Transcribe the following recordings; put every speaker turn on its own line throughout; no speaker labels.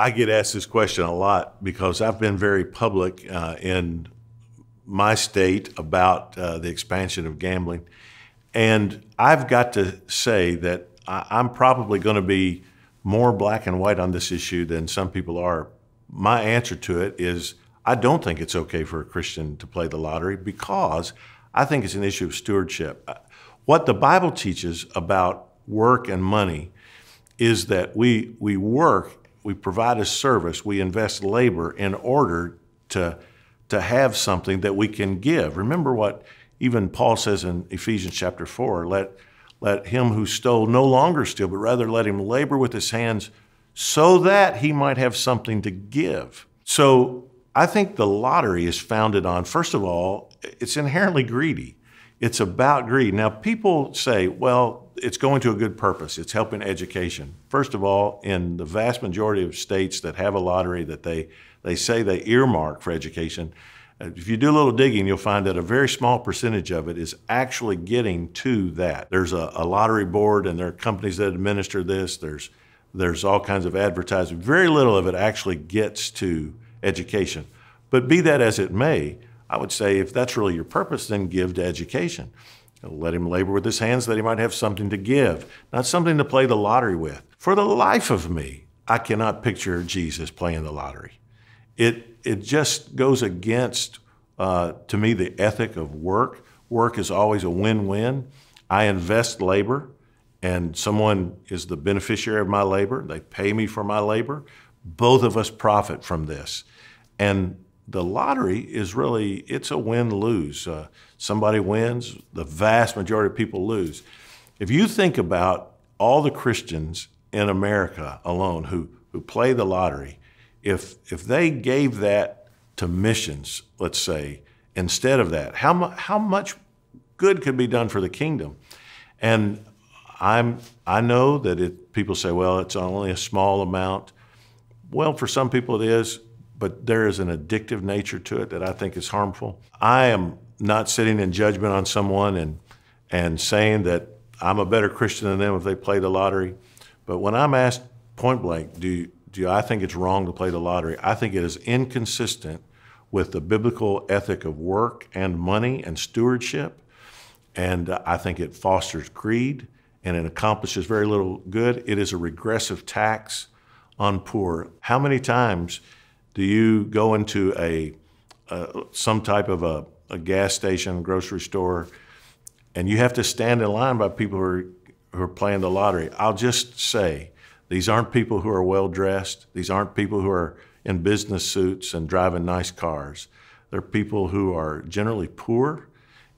I get asked this question a lot because I've been very public uh, in my state about uh, the expansion of gambling. And I've got to say that I- am probably going to be more black and white on this issue than some people are. My answer to it is I don't think it's okay for a Christian to play the lottery because I think it's an issue of stewardship. Uh, what the Bible teaches about work and money is that we, we work we provide a service, we invest labor in order to, to have something that we can give. Remember what even Paul says in Ephesians chapter 4 let, let him who stole no longer steal, but rather let him labor with his hands so that he might have something to give. So I think the lottery is founded on, first of all, it's inherently greedy. It's about greed. Now, people say, well, it's going to a good purpose. It's helping education. First of all, in the vast majority of states that have a lottery that they, they say they earmark for education, uh, if you do a little digging, you'll find that a very small percentage of it is actually getting to that. There's a, a lottery board and there are companies that administer this. There's, there's all kinds of advertising. Very little of it actually gets to education. But be that as it may, I would say if that's really your purpose, then give to education. Let him labor with his hands that he might have something to give, not something to play the lottery with. For the life of me, I cannot picture Jesus playing the lottery. It, it just goes against, uh, to me, the ethic of work. Work is always a win win. I invest labor, and someone is the beneficiary of my labor. They pay me for my labor. Both of us profit from this. And the lottery is really it's a win-lose. Uh, somebody wins, the vast majority of people lose. If you think about all the Christians in America alone who who play the lottery, if if they gave that to missions, let's say, instead of that, how mu- how much good could be done for the kingdom? And I'm I know that people say, well, it's only a small amount. Well, for some people it is but there is an addictive nature to it that I think is harmful. I am not sitting in judgment on someone and, and saying that I'm a better Christian than them if they play the lottery. But when I'm asked point blank, do, do I think it's wrong to play the lottery? I think it is inconsistent with the biblical ethic of work and money and stewardship. And I think it fosters greed and it accomplishes very little good. It is a regressive tax on poor. How many times do you go into a, a some type of a, a, gas station, grocery store, and you have to stand in line by people who are, who are playing the lottery? I'll just say these aren't people who are well dressed. These aren't people who are in business suits and driving nice cars. They're people who are generally poor,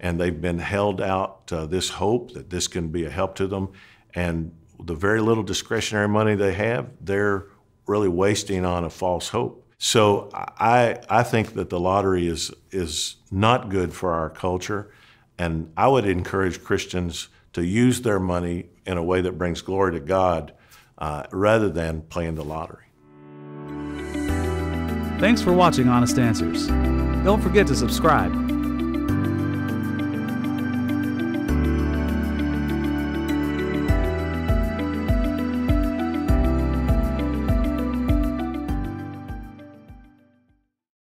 and they've been held out uh, this hope that this can be a help to them. And the very little discretionary money they have, they're really wasting on a false hope. So I I think that the lottery is is not good for our culture, and I would encourage Christians to use their money in a way that brings glory to God, uh, rather than playing the lottery. Thanks for watching Honest Answers. Don't forget to subscribe